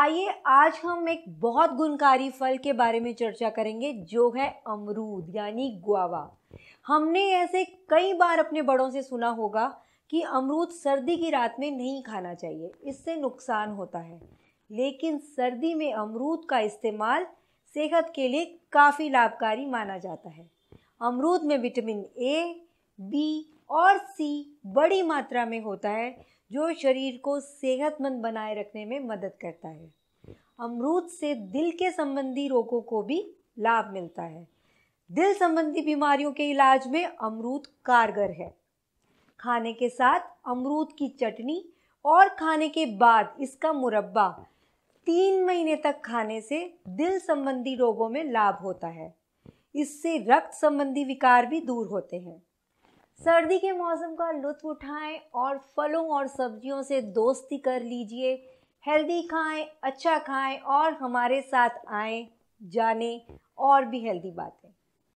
आइए आज हम एक बहुत गुणकारी फल के बारे में चर्चा करेंगे जो है अमरूद यानी गुआवा हमने ऐसे कई बार अपने बड़ों से सुना होगा कि अमरूद सर्दी की रात में नहीं खाना चाहिए इससे नुकसान होता है लेकिन सर्दी में अमरूद का इस्तेमाल सेहत के लिए काफ़ी लाभकारी माना जाता है अमरूद में विटामिन ए बी और सी बड़ी मात्रा में होता है जो शरीर को सेहतमंद बनाए रखने में मदद करता है अमरूद से दिल के संबंधी रोगों को भी लाभ मिलता है दिल संबंधी बीमारियों के इलाज में अमरूद कारगर है खाने के साथ अमरूद की चटनी और खाने के बाद इसका मुरब्बा तीन महीने तक खाने से दिल संबंधी रोगों में लाभ होता है इससे रक्त संबंधी विकार भी दूर होते हैं सर्दी के मौसम का लुत्फ उठाएं और फलों और सब्जियों से दोस्ती कर लीजिए हेल्दी खाएं अच्छा खाएं और हमारे साथ आएं जाने और भी हेल्दी बात